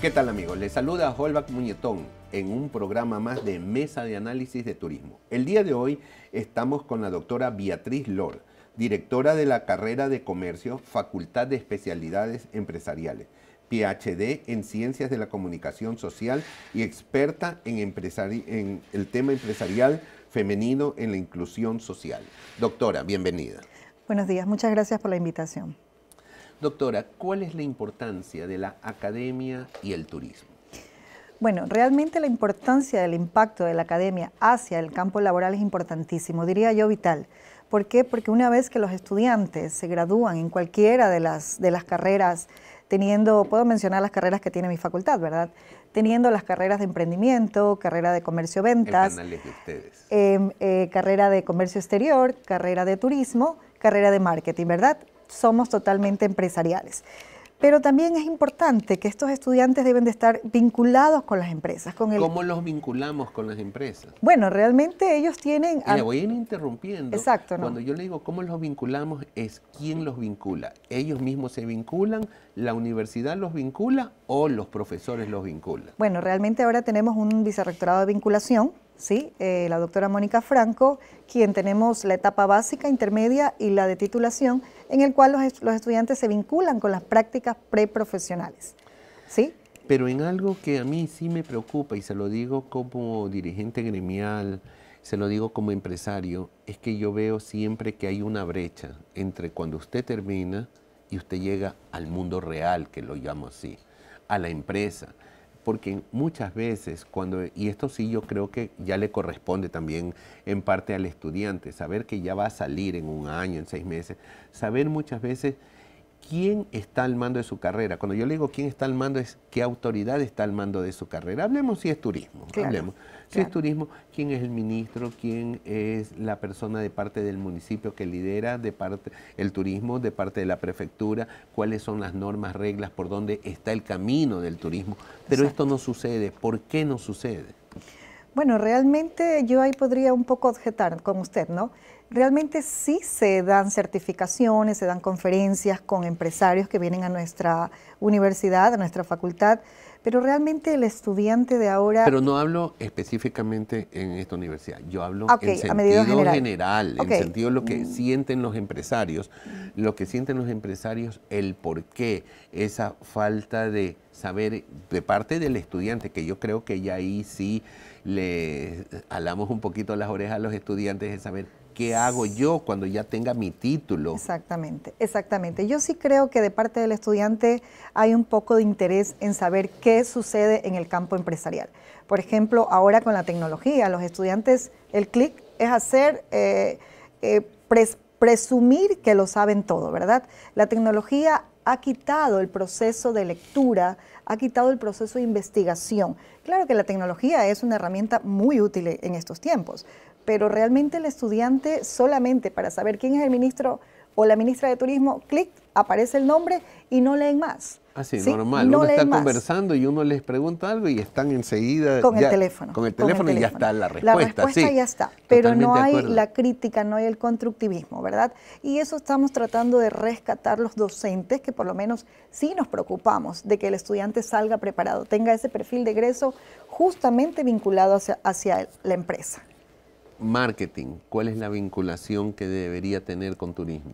¿Qué tal amigos? Les saluda Holbach Muñetón en un programa más de Mesa de Análisis de Turismo. El día de hoy estamos con la doctora Beatriz Lor, directora de la carrera de Comercio, Facultad de Especialidades Empresariales, PhD en Ciencias de la Comunicación Social y experta en, en el tema empresarial femenino en la inclusión social. Doctora, bienvenida. Buenos días, muchas gracias por la invitación. Doctora, ¿cuál es la importancia de la academia y el turismo? Bueno, realmente la importancia del impacto de la academia hacia el campo laboral es importantísimo, diría yo vital. ¿Por qué? Porque una vez que los estudiantes se gradúan en cualquiera de las, de las carreras, teniendo, puedo mencionar las carreras que tiene mi facultad, ¿verdad? Teniendo las carreras de emprendimiento, carrera de comercio-ventas, de ustedes. Em, eh, carrera de comercio exterior, carrera de turismo, carrera de marketing, ¿verdad? somos totalmente empresariales. Pero también es importante que estos estudiantes deben de estar vinculados con las empresas. Con el... ¿Cómo los vinculamos con las empresas? Bueno, realmente ellos tienen... Le voy a ir interrumpiendo. Exacto. ¿no? Cuando yo le digo cómo los vinculamos es quién los vincula. ¿Ellos mismos se vinculan? ¿La universidad los vincula o los profesores los vinculan? Bueno, realmente ahora tenemos un vicerrectorado de vinculación ¿sí? Eh, la doctora Mónica Franco, quien tenemos la etapa básica, intermedia y la de titulación, en el cual los, estudiantes se vinculan con las prácticas preprofesionales. ¿sí? Pero en algo que a mí sí me preocupa, y se lo digo como dirigente gremial, se lo digo como empresario, es que yo veo siempre que hay una brecha entre cuando usted termina y usted llega al mundo real, que lo llamo así, a la empresa porque muchas veces cuando, y esto sí yo creo que ya le corresponde también en parte al estudiante, saber que ya va a salir en un año, en seis meses, saber muchas veces quién está al mando de su carrera. Cuando yo le digo quién está al mando es qué autoridad está al mando de su carrera. Hablemos si es turismo, hablemos si es turismo, quién es el ministro, quién es la persona de parte del municipio que lidera de parte el turismo, de parte de la prefectura, cuáles son las normas, reglas, por dónde está el camino del turismo. Pero esto no sucede. ¿Por qué no sucede? Bueno, realmente yo ahí podría un poco objetar con usted, ¿no? Realmente sí se dan certificaciones, se dan conferencias con empresarios que vienen a nuestra universidad, a nuestra facultad, pero realmente el estudiante de ahora... Pero no hablo específicamente en esta universidad, yo hablo ah, en sentido general, en sentido lo que mm. sienten los empresarios, lo que sienten los empresarios, el por qué esa falta de saber de parte del estudiante, que yo creo que ya ahí sí le eh, alamos un poquito las orejas a los estudiantes, de saber qué hago yo cuando ya tenga mi título. Exactamente, exactamente. Yo sí creo que de parte del estudiante hay un poco de interés en saber qué sucede en el campo empresarial. Por ejemplo, ahora con la tecnología, los estudiantes, el clic es hacer, eh, eh, presumir que lo saben todo, ¿verdad? La tecnología ha quitado el proceso de lectura, ha quitado el proceso de investigación. Claro que la tecnología es una herramienta muy útil en estos tiempos, pero realmente el estudiante solamente para saber quién es el ministro o la ministra de Turismo, clic, aparece el nombre y no leen más. Así, ¿sí? normal. uno está conversando y uno les pregunta algo y están enseguida... Con el teléfono. Con el teléfono y ya está la respuesta. La respuesta ya está, pero no hay la crítica, no hay el constructivismo, ¿verdad? Y eso estamos tratando de rescatar los docentes, que por lo menos sí nos preocupamos de que el estudiante salga preparado, tenga ese perfil de egreso justamente vinculado hacia la empresa. Marketing, ¿cuál es la vinculación que debería tener con turismo?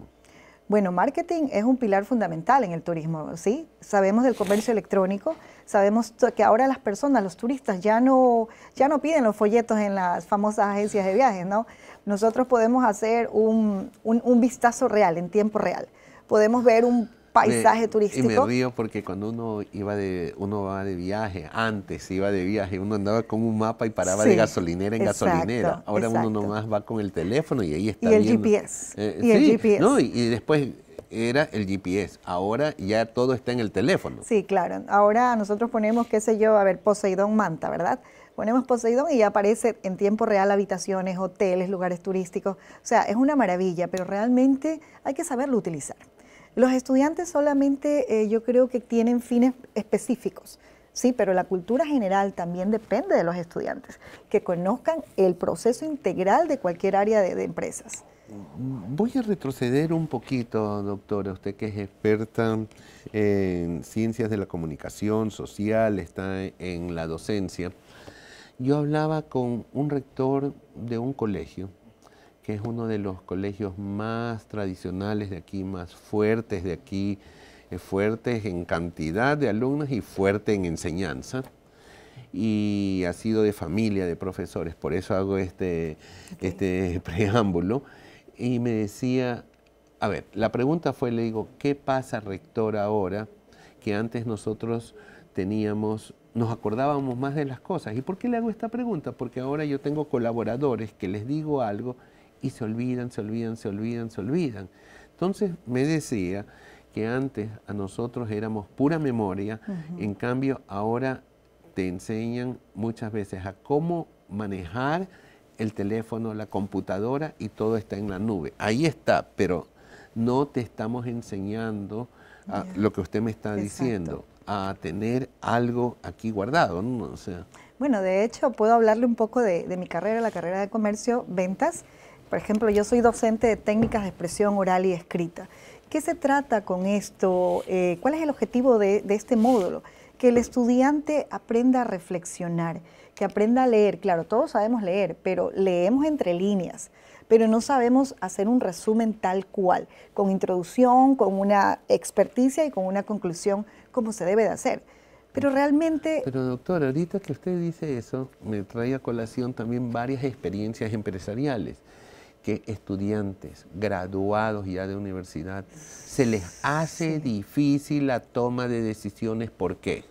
Bueno, marketing es un pilar fundamental en el turismo, ¿sí? Sabemos del comercio electrónico, sabemos que ahora las personas, los turistas, ya no, ya no piden los folletos en las famosas agencias de viajes, ¿no? Nosotros podemos hacer un, un vistazo real, en tiempo real. Podemos ver un paisaje turístico. Y me río porque cuando uno iba de, uno va de viaje, antes iba de viaje, uno andaba con un mapa y paraba de gasolinera en gasolinera. Ahora uno nomás va con el teléfono y ahí está. Y el GPS. Eh, eh, y el GPS. No, y, después era el GPS. Ahora ya todo está en el teléfono. Sí, claro. Ahora nosotros ponemos, qué sé yo, a ver, Poseidón Manta, ¿verdad? Ponemos Poseidón y aparece en tiempo real habitaciones, hoteles, lugares turísticos. O sea, es una maravilla, pero realmente hay que saberlo utilizar. Los estudiantes solamente eh, yo creo que tienen fines específicos, sí, pero la cultura general también depende de los estudiantes, que conozcan el proceso integral de cualquier área de, de empresas. Voy a retroceder un poquito, doctora, usted que es experta en ciencias de la comunicación social, está en la docencia. Yo hablaba con un rector de un colegio que es uno de los colegios más tradicionales de aquí, más fuertes de aquí, eh, fuertes en cantidad de alumnos y fuerte en enseñanza. Y ha sido de familia de profesores, por eso hago este, este preámbulo. Y me decía, a ver, la pregunta fue, le digo, ¿qué pasa, rector, ahora que antes nosotros teníamos, nos acordábamos más de las cosas? ¿Y por qué le hago esta pregunta? Porque ahora yo tengo colaboradores que les digo algo y se olvidan, se olvidan, se olvidan, se olvidan. Entonces me decía que antes a nosotros éramos pura memoria, en cambio ahora te enseñan muchas veces a cómo manejar el teléfono, la computadora y todo está en la nube. Ahí está, pero no te estamos enseñando a lo que usted me está diciendo, a tener algo aquí guardado. ¿no? sea. Bueno, de hecho, puedo hablarle un poco de mi carrera, la carrera de comercio, ventas. Por ejemplo, yo soy docente de técnicas de expresión oral y escrita. ¿Qué se trata con esto? Eh, ¿Cuál es el objetivo de, este módulo? Que el estudiante aprenda a reflexionar, que aprenda a leer. Claro, todos sabemos leer, pero leemos entre líneas pero no sabemos hacer un resumen tal cual, con introducción, con una experticia y con una conclusión como se debe de hacer. Pero realmente... Pero doctor, ahorita que usted dice eso, me trae a colación también varias experiencias empresariales que estudiantes graduados ya de universidad se les hace difícil la toma de decisiones. ¿Por qué?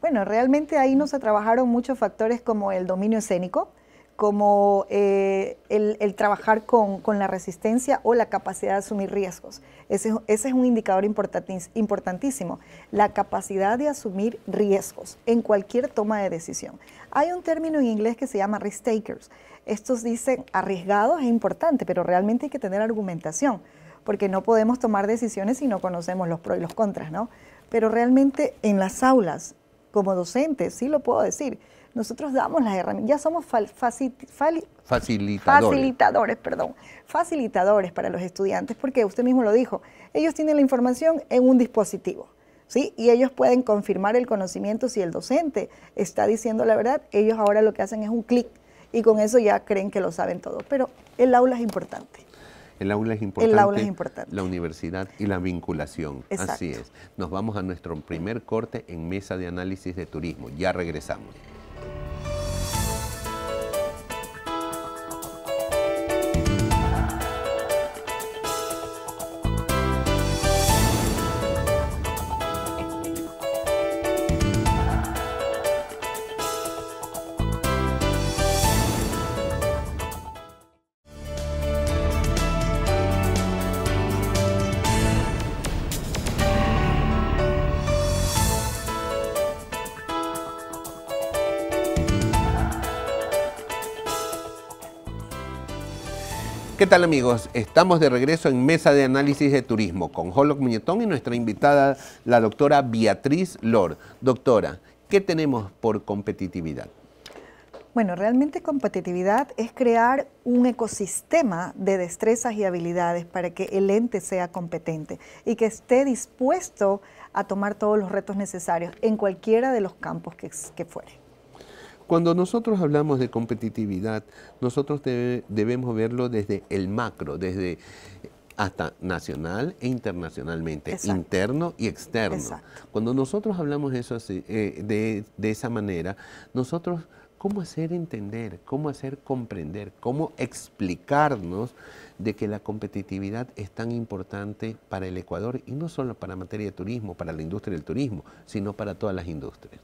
Bueno, realmente ahí no se trabajaron muchos factores como el dominio escénico, como eh, el, trabajar con, la resistencia o la capacidad de asumir riesgos. Ese, ese es un indicador importantísimo, la capacidad de asumir riesgos en cualquier toma de decisión. Hay un término en inglés que se llama risk takers. Estos dicen arriesgados es importante, pero realmente hay que tener argumentación, porque no podemos tomar decisiones si no conocemos los pros y los contras, ¿no? Pero realmente en las aulas, como docente, sí lo puedo decir, nosotros damos las herramientas, ya somos facilitadores. facilitadores, perdón, facilitadores para los estudiantes, porque usted mismo lo dijo, ellos tienen la información en un dispositivo. ¿Sí? Y ellos pueden confirmar el conocimiento si el docente está diciendo la verdad. Ellos ahora lo que hacen es un clic y con eso ya creen que lo saben todo. Pero el aula es importante. El aula es importante. La universidad y la vinculación. Así es. Nos vamos a nuestro primer corte en mesa de análisis de turismo. Ya regresamos. Hola amigos? Estamos de regreso en Mesa de Análisis de Turismo con Holoc Muñetón y nuestra invitada, la doctora Beatriz Lor. Doctora, ¿qué tenemos por competitividad? Bueno, realmente competitividad es crear un ecosistema de destrezas y habilidades para que el ente sea competente y que esté dispuesto a tomar todos los retos necesarios en cualquiera de los campos que, que fuere. Cuando nosotros hablamos de competitividad, nosotros debemos verlo desde el macro, desde eh, hasta nacional e internacionalmente, interno y externo. Cuando nosotros hablamos eso así, eh, de, de esa manera, nosotros cómo hacer entender, cómo hacer comprender, cómo explicarnos de que la competitividad es tan importante para el Ecuador y no solo para materia de turismo, para la industria del turismo, sino para todas las industrias.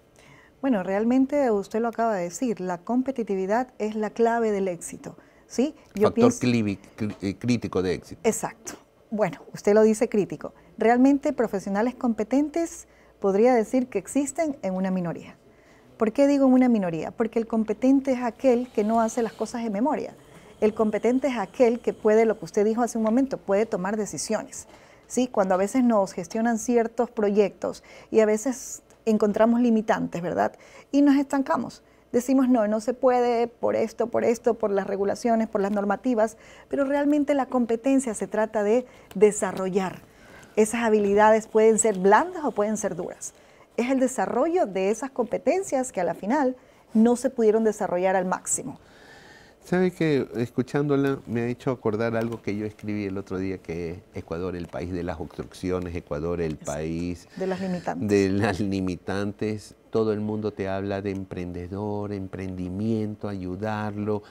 Bueno, realmente usted lo acaba de decir, la competitividad es la clave del éxito. ¿sí? Factor eh, crítico de éxito. Exacto. Bueno, usted lo dice crítico. Realmente profesionales competentes podría decir que existen en una minoría. ¿Por qué digo en una minoría? Porque el competente es aquel que no hace las cosas de memoria. El competente es aquel que puede, lo que usted dijo hace un momento, puede tomar decisiones. ¿sí? Cuando a veces nos gestionan ciertos proyectos y a veces encontramos limitantes, ¿verdad? Y nos estancamos. Decimos, no, no se puede por esto, por esto, por las regulaciones, por las normativas, pero realmente la competencia se trata de desarrollar. Esas habilidades pueden ser blandas o pueden ser duras. Es el desarrollo de esas competencias que a la final no se pudieron desarrollar al máximo. ¿Sabe que escuchándola me ha hecho acordar algo que yo escribí el otro día, que Ecuador, el país de las obstrucciones, Ecuador, el país... De las limitantes. De las limitantes. Todo el mundo te habla de emprendedor, emprendimiento, ayudarlo,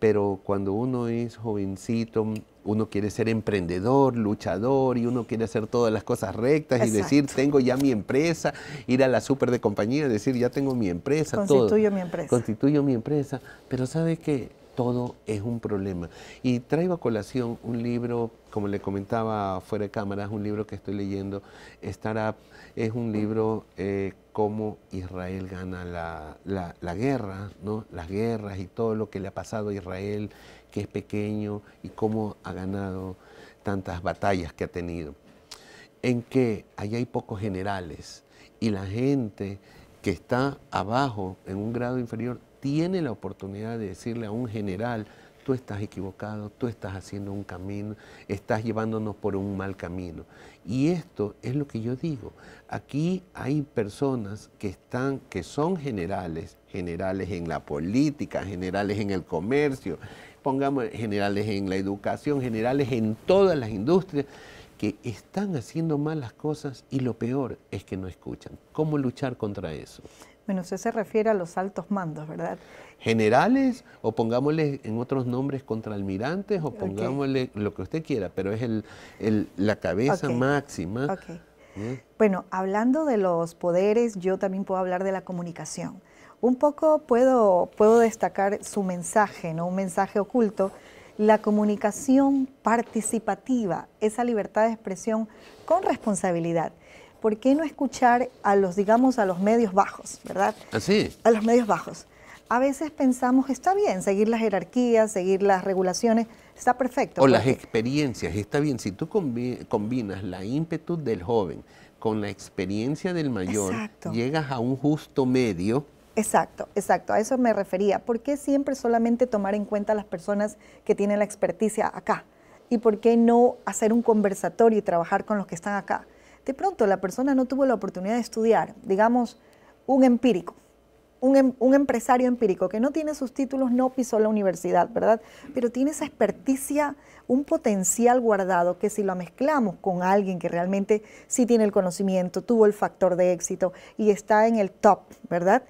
pero cuando uno es jovencito, uno quiere ser emprendedor, luchador y uno quiere hacer todas las cosas rectas y decir, tengo ya mi empresa, ir a la súper de compañía, decir, ya tengo mi empresa. Constituyo mi empresa. Constituyo mi empresa, pero ¿sabe qué? todo es un problema. Y traigo a colación un libro, como le comentaba fuera de cámara, es un libro que estoy leyendo, Startup, es un libro eh, cómo Israel gana la, la, guerra, ¿no? las guerras y todo lo que le ha pasado a Israel, que es pequeño, y cómo ha ganado tantas batallas que ha tenido. En que allá hay pocos generales y la gente que está abajo, en un grado inferior, tiene la oportunidad de decirle a un general, tú estás equivocado, tú estás haciendo un camino, estás llevándonos por un mal camino. Y esto es lo que yo digo. Aquí hay personas que están, que son generales, generales en la política, generales en el comercio, pongamos generales en la educación, generales en todas las industrias, que están haciendo malas cosas y lo peor es que no escuchan. ¿Cómo luchar contra eso? Bueno, usted se refiere a los altos mandos, ¿verdad? Generales, o pongámosle en otros nombres contraalmirantes, o pongámosle lo que usted quiera, pero es el, la cabeza máxima. ¿Eh? Bueno, hablando de los poderes, yo también puedo hablar de la comunicación. Un poco puedo, puedo destacar su mensaje, ¿no? Un mensaje oculto. La comunicación participativa, esa libertad de expresión con responsabilidad ¿por qué no escuchar a los, digamos, a los medios bajos, verdad? Así. Ah, a los medios bajos. A veces pensamos, está bien, seguir las jerarquías, seguir las regulaciones, está perfecto. O pues. las experiencias, está bien. Si tú combinas la ímpetu del joven con la experiencia del mayor, llegas a un justo medio. Exacto, exacto, a eso me refería. ¿Por qué siempre solamente tomar en cuenta las personas que tienen la experticia acá? ¿Y por qué no hacer un conversatorio y trabajar con los que están acá? de pronto la persona no tuvo la oportunidad de estudiar, digamos, un empírico, em, un, empresario empírico que no tiene sus títulos, no pisó la universidad, ¿verdad? Pero tiene esa experticia, un potencial guardado que si lo mezclamos con alguien que realmente sí tiene el conocimiento, tuvo el factor de éxito y está en el top, ¿verdad?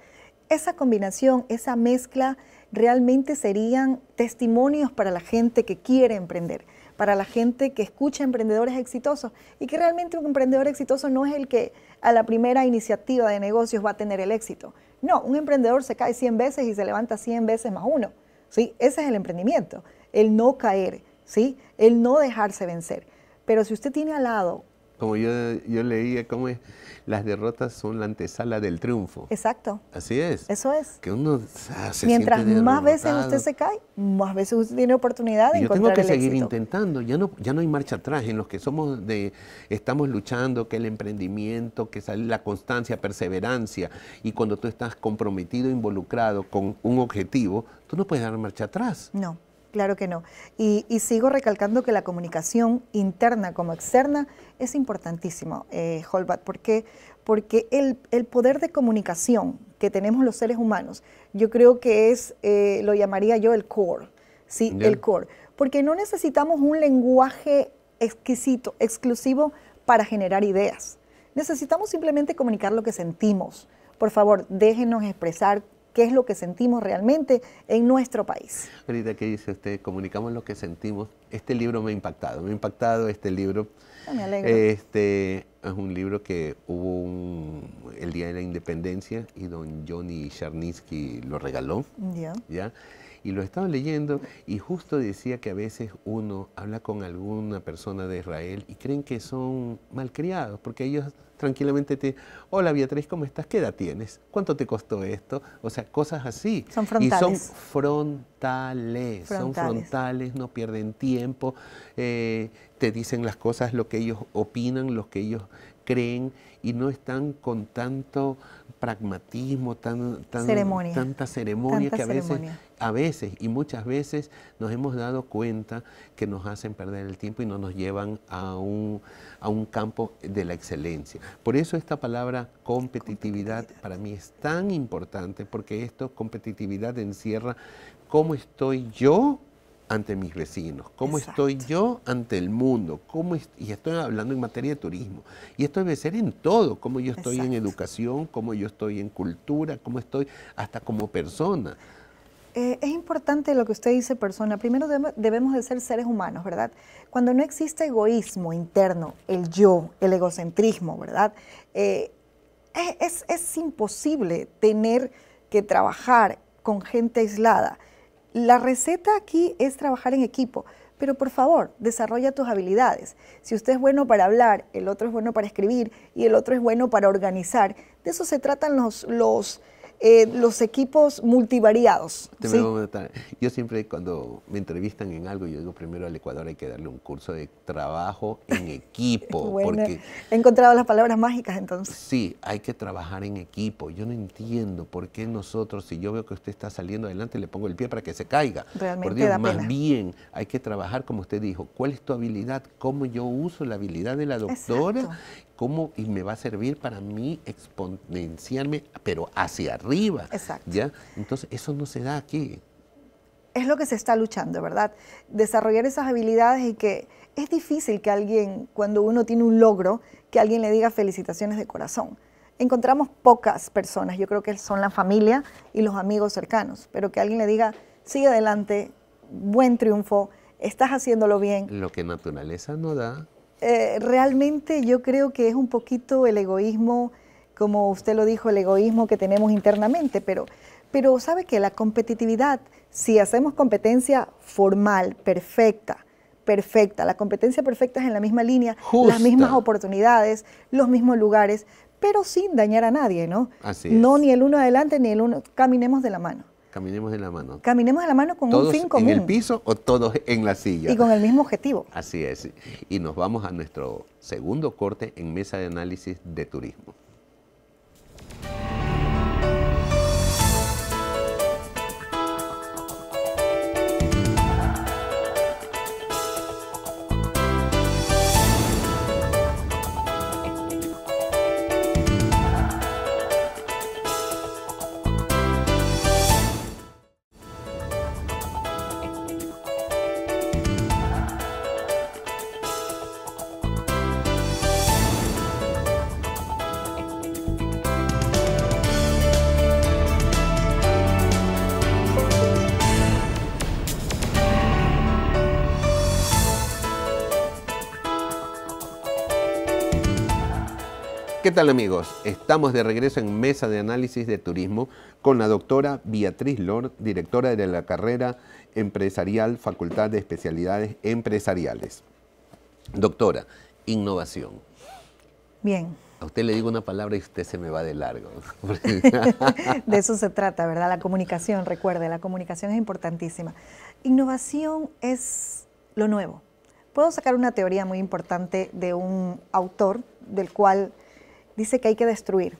Esa combinación, esa mezcla realmente serían testimonios para la gente que quiere emprender, para la gente que escucha emprendedores exitosos y que realmente un emprendedor exitoso no es el que a la primera iniciativa de negocios va a tener el éxito. No, un emprendedor se cae 100 veces y se levanta 100 veces más uno. ¿sí? Ese es el emprendimiento, el no caer, ¿sí? el no dejarse vencer. Pero si usted tiene al lado como yo, yo leía, como es, las derrotas son la antesala del triunfo. Exacto. Así es. Eso es. Mientras más veces usted se cae, más veces usted tiene oportunidad de y yo tengo que seguir intentando, ya no, ya no hay marcha atrás en los que somos de, estamos luchando, que el emprendimiento, que sale la constancia, perseverancia, y cuando tú estás comprometido, involucrado con un objetivo, tú no puedes dar marcha atrás. No. Claro que no. Y, sigo recalcando que la comunicación interna como externa es importantísima, eh, Holbat ¿por qué? porque el, poder de comunicación que tenemos los seres humanos, yo creo que es, eh, lo llamaría yo el core, ¿sí? El core. Porque no necesitamos un lenguaje exquisito, exclusivo para generar ideas. Necesitamos simplemente comunicar lo que sentimos. Por favor, déjenos expresar qué es lo que sentimos realmente en nuestro país. Ahorita que dice usted, comunicamos lo que sentimos. Este libro me ha impactado, me ha impactado este libro. Ah, me alegro. Este es un libro que hubo el Día de la Independencia y don Johnny Czarnitsky lo regaló. Ya. Y lo estaban leyendo y justo decía que a veces uno habla con alguna persona de Israel y creen que son malcriados, porque ellos tranquilamente te, hola Beatriz, ¿cómo estás? ¿Qué edad tienes? ¿Cuánto te costó esto? O sea, cosas así. Son frontales. Y son frontales, son frontales, no pierden tiempo, eh, te dicen las cosas, lo que ellos opinan, lo que ellos creen y no están con tanto pragmatismo, tan, tanta ceremonia que a veces, y muchas veces nos hemos dado cuenta que nos hacen perder el tiempo y no nos llevan a un, campo de la excelencia. Por eso esta palabra competitividad para mí es tan importante porque esto competitividad encierra cómo estoy yo ante mis vecinos, cómo estoy yo ante el mundo, y estoy hablando en materia de turismo, y esto debe ser en todo, como yo estoy en educación, como yo estoy en cultura, cómo estoy hasta como persona. Eh, es importante lo que usted dice, persona. Primero debemos de ser seres humanos, ¿verdad? Cuando no existe egoísmo interno, el yo, el egocentrismo, ¿verdad? Eh, es imposible tener que trabajar con gente aislada. La receta aquí es trabajar en equipo, pero por favor, desarrolla tus habilidades. Si usted es bueno para hablar, el otro es bueno para escribir y el otro es bueno para organizar, de eso se tratan los, los eh, los equipos multivariados. Yo siempre cuando me entrevistan en algo, yo digo primero al Ecuador hay que darle un curso de trabajo en equipo. he encontrado las palabras mágicas entonces. Sí, hay que trabajar en equipo. Yo no entiendo por qué nosotros, si yo veo que usted está saliendo adelante, le pongo el pie para que se caiga. Realmente por Dios, más bien hay que trabajar como usted dijo. ¿Cuál es tu habilidad? ¿Cómo yo uso la habilidad de la doctora? cómo y me va a servir para mí exponenciarme, pero hacia arriba. Exacto. ¿ya? Entonces, eso no se da aquí. Es lo que se está luchando, ¿verdad? Desarrollar esas habilidades y que es difícil que alguien, cuando uno tiene un logro, que alguien le diga felicitaciones de corazón. Encontramos pocas personas, yo creo que son la familia y los amigos cercanos, pero que alguien le diga, sigue adelante, buen triunfo, estás haciéndolo bien. Lo que naturaleza no da, eh, realmente yo creo que es un poquito el egoísmo, como usted lo dijo, el egoísmo que tenemos internamente, pero, pero sabe que la competitividad, si hacemos competencia formal, perfecta, perfecta, la competencia perfecta es en la misma línea, las mismas oportunidades, los mismos lugares, pero sin dañar a nadie, ¿no? Así es. No ni el uno adelante ni el uno, caminemos de la mano. Caminemos de la mano. Caminemos de la mano con un fin común. en el piso o todos en la silla. Y con el mismo objetivo. Así es. Y nos vamos a nuestro segundo corte en mesa de análisis de turismo. tal amigos? Estamos de regreso en Mesa de Análisis de Turismo con la doctora Beatriz Lord, directora de la carrera empresarial, Facultad de Especialidades Empresariales. Doctora, innovación. Bien. A usted le digo una palabra y usted se me va de largo. de eso se trata, ¿verdad? La comunicación, recuerde, la comunicación es importantísima. Innovación es lo nuevo. Puedo sacar una teoría muy importante de un autor del cual dice que hay que destruir.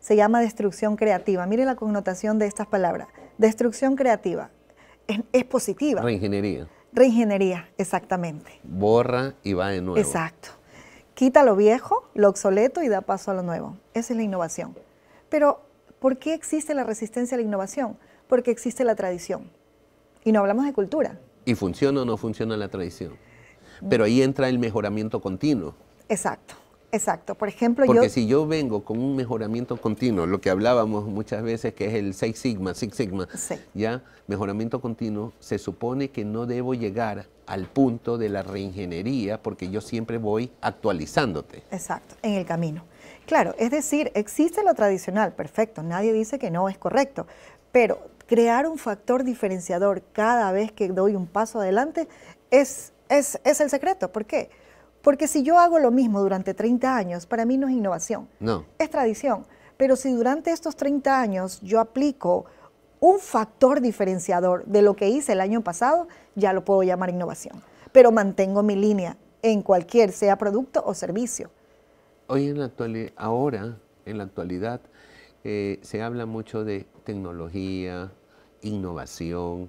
Se llama destrucción creativa. Mire la connotación de estas palabras. Destrucción creativa. Es, es positiva. Reingeniería. Reingeniería, exactamente. Borra y va de nuevo. Exacto. Quita lo viejo, lo obsoleto y da paso a lo nuevo. Esa es la innovación. Pero, ¿por qué existe la resistencia a la innovación? Porque existe la tradición. Y no hablamos de cultura. ¿Y funciona o no funciona la tradición? Pero ahí entra el mejoramiento continuo. Exacto. Exacto, por ejemplo, Porque si yo vengo con un mejoramiento continuo, lo que hablábamos muchas veces que es el 6 sigma, 6 sigma, ya, mejoramiento continuo, se supone que no debo llegar al punto de la reingeniería porque yo siempre voy actualizándote. Exacto, en el camino. Claro, es decir, existe lo tradicional, perfecto, nadie dice que no es correcto, pero crear un factor diferenciador cada vez que doy un paso adelante es, es, es el secreto. ¿Por qué? Porque si yo hago lo mismo durante 30 años, para mí no es innovación. No. Es tradición. Pero si durante estos 30 años yo aplico un factor diferenciador de lo que hice el año pasado, ya lo puedo llamar innovación. Pero mantengo mi línea en cualquier, sea producto o servicio. Hoy en la actualidad, ahora, en la actualidad, eh, se habla mucho de tecnología, innovación.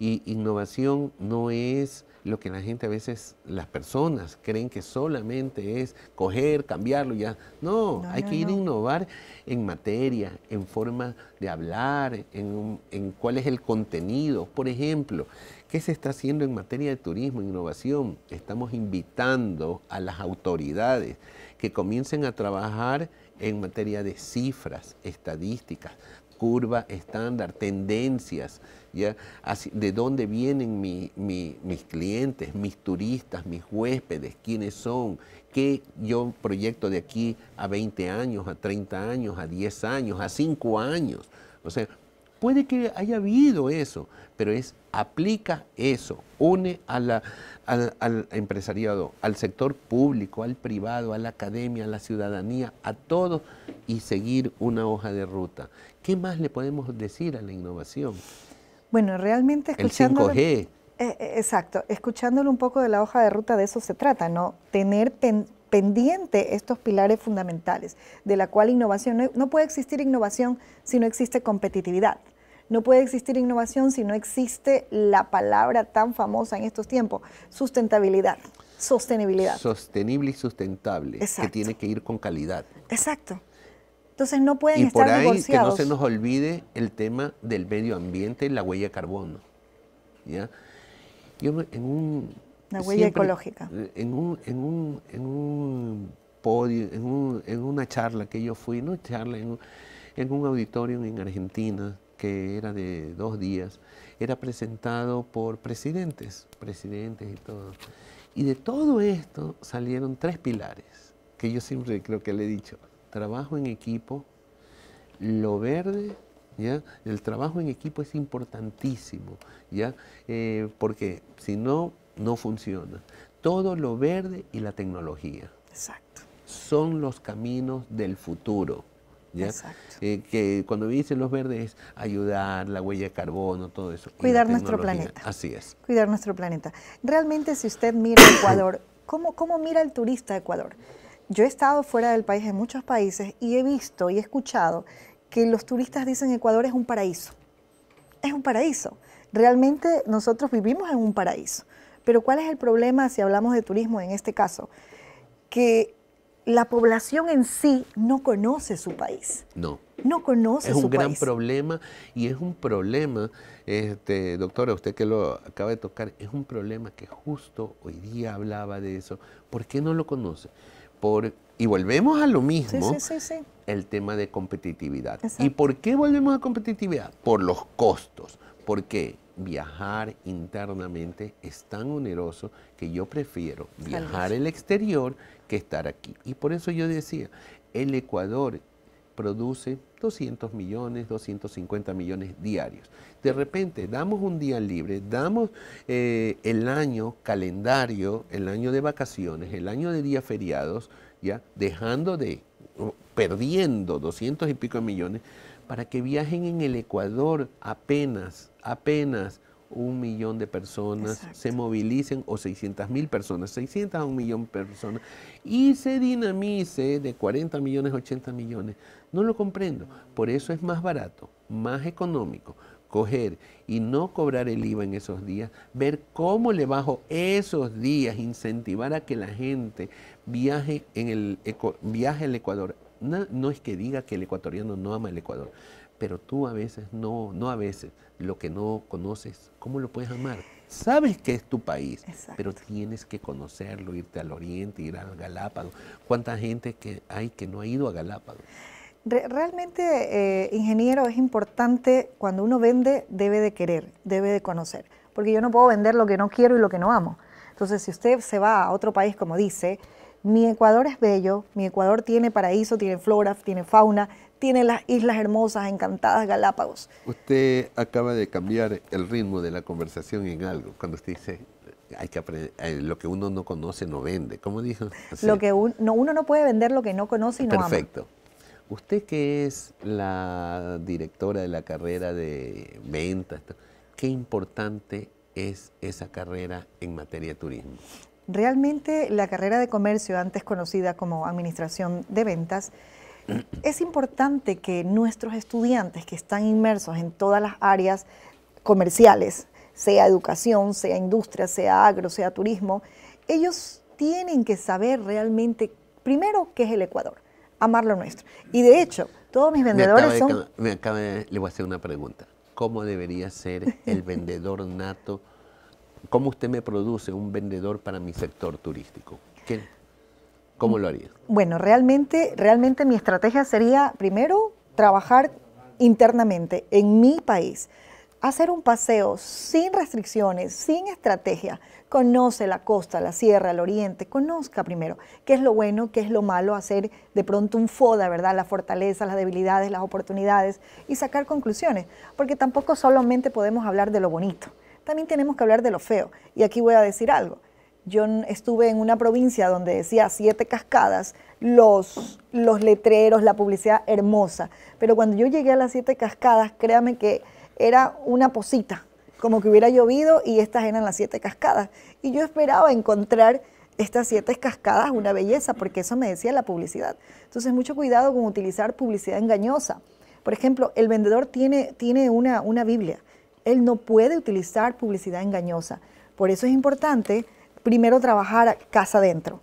Y innovación no es lo que la gente a veces, las personas creen que solamente es coger, cambiarlo, ya. No, hay que ir a innovar en materia, en forma de hablar, en, en cuál es el contenido. Por ejemplo, ¿qué se está haciendo en materia de turismo, e innovación? Estamos invitando a las autoridades que comiencen a trabajar en materia de cifras, estadísticas, curva estándar, tendencias, ¿ya? de dónde vienen mis clientes, mis turistas, mis huéspedes, quiénes son, qué yo proyecto de aquí a 20 años, a 30 años, a 10 años, a 5 años. O sea, puede que haya habido eso, pero es aplica eso, une a al, al, empresariado, al sector público, al privado, a la academia, a la ciudadanía, a todos y seguir una hoja de ruta ¿Qué más le podemos decir a la innovación? Bueno, realmente escuchando... Eh, eh, exacto, escuchándolo un poco de la hoja de ruta, de eso se trata, ¿no? Tener pendiente estos pilares fundamentales, de la cual innovación, no, puede existir innovación si no existe competitividad. No puede existir innovación si no existe la palabra tan famosa en estos tiempos, sustentabilidad, sostenibilidad. Sostenible y sustentable, que tiene que ir con calidad. Exacto. Entonces no pueden y por ahí, Que no se nos olvide el tema del medio ambiente y la huella de carbono. en un, la huella ecológica. En un, podio, en, un, una charla que yo fui, no charla, en un, en un auditorio en Argentina que era de dos días, era presentado por presidentes, presidentes y todo. Y de todo esto salieron tres pilares, que yo siempre creo que le he dicho trabajo en equipo, lo verde, ¿ya? El trabajo en equipo es importantísimo, ¿ya? Eh, porque si no, no funciona. Todo lo verde y la tecnología. Exacto. Son los caminos del futuro. ¿Ya? Eh, que cuando dicen los verdes es ayudar, la huella de carbono, todo eso. Cuidar nuestro planeta. Así es. Cuidar nuestro planeta. Realmente si usted mira Ecuador, ¿cómo, cómo mira el turista Ecuador? Yo he estado fuera del país en muchos países y he visto y he escuchado que los turistas dicen Ecuador es un paraíso. Es un paraíso. Realmente nosotros vivimos en un paraíso. Pero ¿cuál es el problema si hablamos de turismo en este caso? Que la población en sí no conoce su país. No. No conoce su país. Es un gran problema y es un problema, este, doctora, usted que lo acaba de tocar, es un problema que justo hoy día hablaba de eso. ¿Por qué no lo conoce? Por, y volvemos a lo mismo, el tema de competitividad. ¿Y por qué volvemos a competitividad? Por los costos. Porque viajar internamente es tan oneroso que yo prefiero viajar al exterior que estar aquí. Y por eso yo decía, el Ecuador produce 200 millones, 250 millones diarios. De repente damos un día libre, damos eh, el año calendario, el año de vacaciones, el año de días feriados, ya dejando de, perdiendo 200 y pico millones para que viajen en el Ecuador apenas, apenas un millón de personas se movilicen o 600 mil personas, 600 a un millón de personas y se dinamice de 40 millones a 80 millones. No lo comprendo. Por eso es más barato, más económico coger y no cobrar el IVA en esos días, ver cómo le bajo esos días, incentivar a que la gente viaje, en el, viaje al Ecuador. no es que diga que el ecuatoriano no ama el Ecuador, pero tú a veces no, no a veces, lo que no conoces, ¿cómo lo puedes amar? Sabes que es tu país, pero tienes que conocerlo, irte al oriente, ir al Galápagos. ¿Cuánta gente que hay que no ha ido a Galápagos? realmente, eh, ingeniero, es importante cuando uno vende, debe de querer, debe de conocer, porque yo no puedo vender lo que no quiero y lo que no amo. Entonces, si usted se va a otro país, como dice, mi Ecuador es bello, mi Ecuador tiene paraíso, tiene flora, tiene fauna, tiene las islas hermosas, encantadas, Galápagos. Usted acaba de cambiar el ritmo de la conversación en algo, cuando usted dice, hay que aprender, eh, lo que uno no conoce no vende. ¿Cómo dijo? Lo que uno no puede vender lo que no conoce y no Perfecto. Usted que es la directora de la carrera de ventas, ¿qué importante es esa carrera en materia de turismo? Realmente la carrera de comercio, antes conocida como administración de ventas, es importante que nuestros estudiantes que están inmersos en todas las áreas comerciales, sea educación, sea industria, sea agro, sea turismo, ellos tienen que saber realmente, primero, qué es el Ecuador, amar lo nuestro. Y de hecho, todos mis vendedores son... le voy a hacer una pregunta. ¿Cómo debería ser el vendedor nato? ¿Cómo usted me produce un vendedor para mi sector turístico? ¿Qué, ¿Cómo lo haría? Bueno, realmente, realmente mi estrategia sería, primero, trabajar internamente en mi país hacer un paseo sin restricciones, sin estrategia. Conoce la costa, la sierra, el oriente, conozca primero qué es lo bueno, qué es lo malo, hacer de pronto un FODA, ¿verdad? Las fortalezas, las debilidades, las oportunidades y sacar conclusiones, porque tampoco solamente podemos hablar de lo bonito, también tenemos que hablar de lo feo. Y aquí voy a decir algo yo estuve en una provincia donde decía siete cascadas, los, letreros, la publicidad hermosa. Pero cuando yo llegué a las siete cascadas, créame que era una posita, como que hubiera llovido y estas eran las siete cascadas. Y yo esperaba encontrar estas siete cascadas una belleza, porque eso me decía la publicidad. Entonces, mucho cuidado con utilizar publicidad engañosa. Por ejemplo, el vendedor tiene, una Biblia. Él no puede utilizar publicidad engañosa. Por eso es importante primero trabajar casa adentro,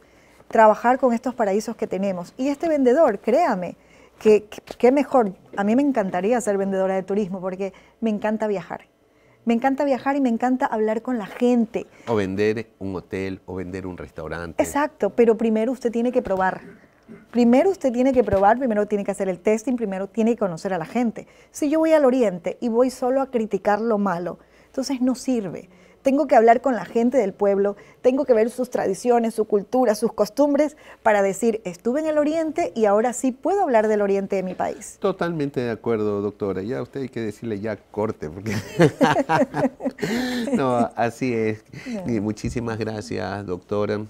trabajar con estos paraísos que tenemos. Y este vendedor, créame, que, qué mejor, a mí me encantaría ser vendedora de turismo porque me encanta viajar. Me encanta viajar y me encanta hablar con la gente. O vender un hotel o vender un restaurante. Exacto, pero primero usted tiene que probar. Primero usted tiene que probar, primero tiene que hacer el testing, primero tiene que conocer a la gente. Si yo voy al oriente y voy solo a criticar lo malo, entonces no sirve tengo que hablar con la gente del pueblo, tengo que ver sus tradiciones, su cultura, sus costumbres, para decir, estuve en el Oriente y ahora sí puedo hablar del Oriente de mi país. Totalmente de acuerdo, doctora. Ya usted hay que decirle ya corte, porque... no, así es. Muchísimas gracias, doctora.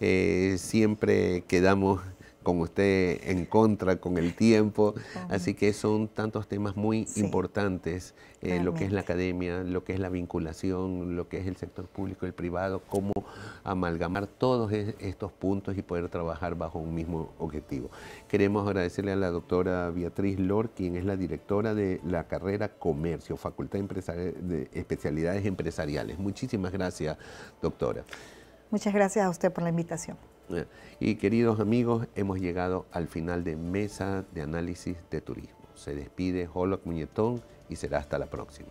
Eh, siempre quedamos con usted en contra, con el tiempo. Así que son tantos temas muy importantes, eh, lo que es la academia, lo que es la vinculación, lo que es el sector público, el privado, cómo amalgamar todos estos puntos y poder trabajar bajo un mismo objetivo. Queremos agradecerle a la doctora Beatriz Lor, quien es la directora de la carrera Comercio, Facultad de Especialidades Empresariales. Muchísimas gracias, doctora. Muchas gracias a usted por la invitación. Y queridos amigos, hemos llegado al final de Mesa de Análisis de Turismo. Se despide Holoc Muñetón y será hasta la próxima.